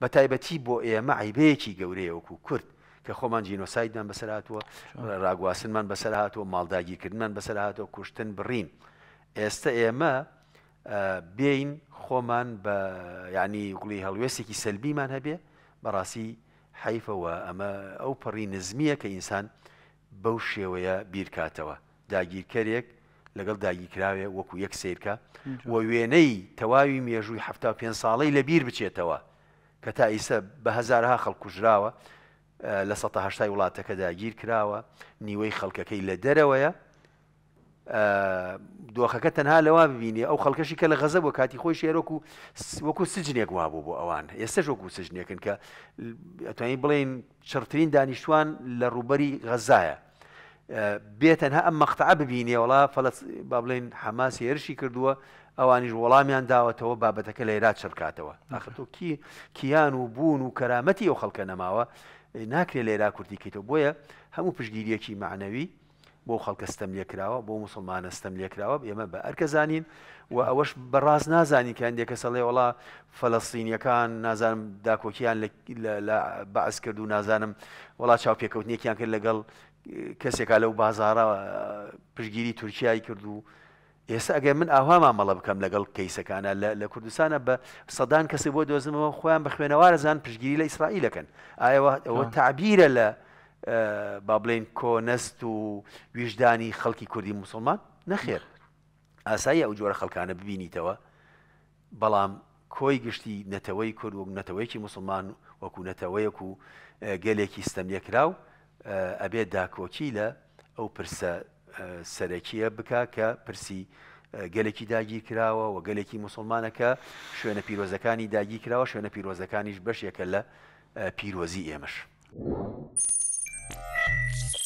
بە تایبەتی بۆ ئێمە عیبەیەکی گەورەیەوەکو کورد کە خۆمان جینۆسایدمان بەسەرهاتوە ڕاگواستنمان بەسەرهاتەوە ماڵداگیرکردمان بەسەرهاتەوە کوشتن بڕین ئێستا ئێمە بین خۆمان بە ینی گوڵی هەڵوێستێکی سەلبیمان هەبێ بەڕاستی حیفەوە ئەمە ئەو پەڕی نزمیە کە ئینسان بەو شێوەیە بیرکاتەوە داگیرکەرێک لەگەڵ داگیرراوێ وەکو یەک سیرکە و وێنەی تەواوی مێژووی ه پێ ساڵی لەبییر بچێتەوە کە تا ئیسە بە هزارها خەڵکوژراوە لە سەهشتای وڵاتەکەدا گیر کراوە نیوەی خەڵکەکەی لە دەرەوەیە دۆخەکە تەنها لەوا ببینی ئەو خەڵکەشی کە لە غەزە بۆ کاتی خۆی شێرۆک و وەکو سجنێک وابوو بۆ ئەوان ئێستش وەکو سجنێکن کە ئەتوانین بڵین چرترین دانیشتوان لە ڕوبەری غەزایە بێتەنها ئەم مەختع ببینێ وڵا فەلس با بڵێن حەماس هێرشی کردووە ئەوانیش وەڵامیان داوەتەوە بابەتەکە لە عێرا چڕکاتەوە ئاخرتۆ کی کیان و بوون و کەرامەتی ئەو خەڵکە نەماوە ناکرێت لێرا کوردیکەیتەوە بۆیە هەموو پشگیریەکی معنەوی بۆ خەڵکەستەم لێکراوە بۆ مسلمانەستەم لێکراوە ئێمە بە ئەرکە زانین و ئەوەش بەڕاز نازانی کە هەندێکە سەڵێ وڵا فەلەستینیەکان نازانم داکۆکیان بەعس کرد و نازانم وڵا چاوپێکەوتنیەکیان کرد لەگەڵ کەسێکا لەو بازارە پشگیری تورکیای کرد و ئێستا ئەگەر من ئاوا مامەڵە بکەم لەگەڵ کەیسەکانە لە کوردستانە بە سەدان کەسی بۆ دۆزمەوە خۆیان بە خوێنەوارە زان پشگیری لە ئیسرائیلەکەن ئاەوە ئەوە تعبیرە لە با بڵێن کۆنەست و ویژدانی خەڵکی کوردی مسلمان نەخێر ئاسایی ئەو جۆرە خەڵکانە ببینیتەوە بەڵام کۆی گشتی نەتەوەی کورد و نەتەوەیکی مسلمان وەکو نەتەوەیەک و گەلێکی ستەمیەکراو ئەبێت داکۆکی لە ئەو پرسە سەرەکیە بک کە پرسی گەلێکی داگیر کراوە و گەلێکی مسلمانەکە شوێنە پیرۆزەکانی داگیر کراوە شوێنە پیرۆزەکانیش بەشێکە لە پیرۆزی ئێمەش. Yeah.